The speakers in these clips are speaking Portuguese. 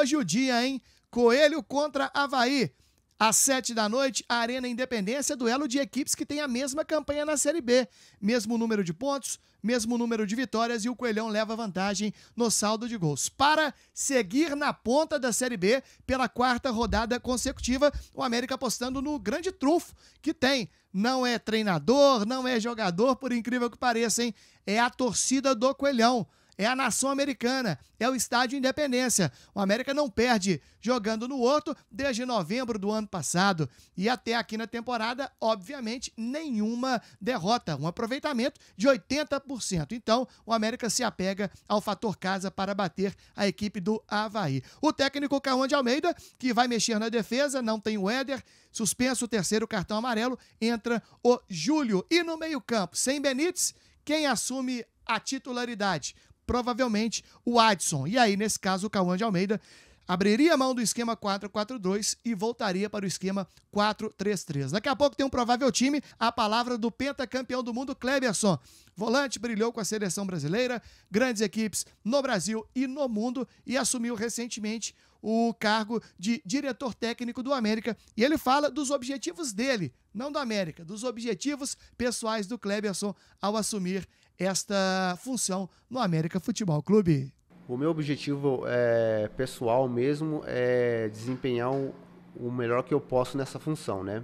hoje o dia, hein? Coelho contra Havaí. Às sete da noite, Arena Independência, duelo de equipes que tem a mesma campanha na Série B. Mesmo número de pontos, mesmo número de vitórias e o Coelhão leva vantagem no saldo de gols. Para seguir na ponta da Série B pela quarta rodada consecutiva, o América apostando no grande trunfo que tem. Não é treinador, não é jogador, por incrível que pareça, hein? É a torcida do Coelhão é a nação americana, é o estádio Independência. O América não perde jogando no Horto desde novembro do ano passado e até aqui na temporada, obviamente, nenhuma derrota, um aproveitamento de 80%. Então, o América se apega ao fator casa para bater a equipe do Havaí. O técnico Cauã de Almeida, que vai mexer na defesa, não tem o Éder, suspenso o terceiro cartão amarelo, entra o Júlio. E no meio-campo, sem Benítez, quem assume a titularidade? provavelmente o Adson. E aí, nesse caso, o Cauã de Almeida abriria mão do esquema 4-4-2 e voltaria para o esquema 4-3-3. Daqui a pouco tem um provável time, a palavra do pentacampeão do mundo, Kleberson. Volante brilhou com a seleção brasileira, grandes equipes no Brasil e no mundo e assumiu recentemente o cargo de diretor técnico do América. E ele fala dos objetivos dele, não do América, dos objetivos pessoais do Kleberson ao assumir esta função no América Futebol Clube. O meu objetivo é, pessoal mesmo é desempenhar o, o melhor que eu posso nessa função, né?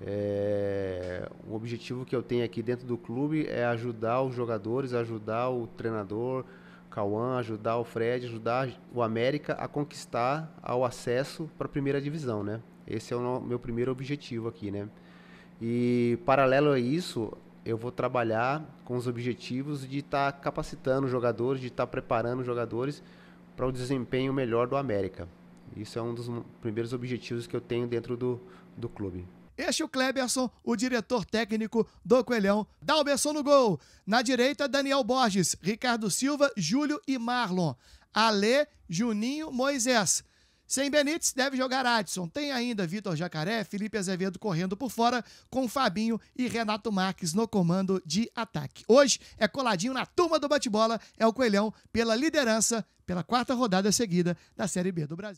É, o objetivo que eu tenho aqui dentro do clube é ajudar os jogadores, ajudar o treinador, Cauã, ajudar o Fred, ajudar o América a conquistar ao acesso para a primeira divisão, né? Esse é o meu primeiro objetivo aqui, né? E paralelo a isso, eu vou trabalhar com os objetivos de estar tá capacitando jogadores, de estar tá preparando jogadores para o um desempenho melhor do América. Isso é um dos primeiros objetivos que eu tenho dentro do, do clube. Este é o Kleberson, o diretor técnico do Coelhão. Dalberson no gol. Na direita, Daniel Borges, Ricardo Silva, Júlio e Marlon. Alê, Juninho, Moisés. Sem Benítez, deve jogar Adson. Tem ainda Vitor Jacaré, Felipe Azevedo correndo por fora, com Fabinho e Renato Marques no comando de ataque. Hoje é coladinho na turma do bate-bola, é o Coelhão pela liderança pela quarta rodada seguida da Série B do Brasil.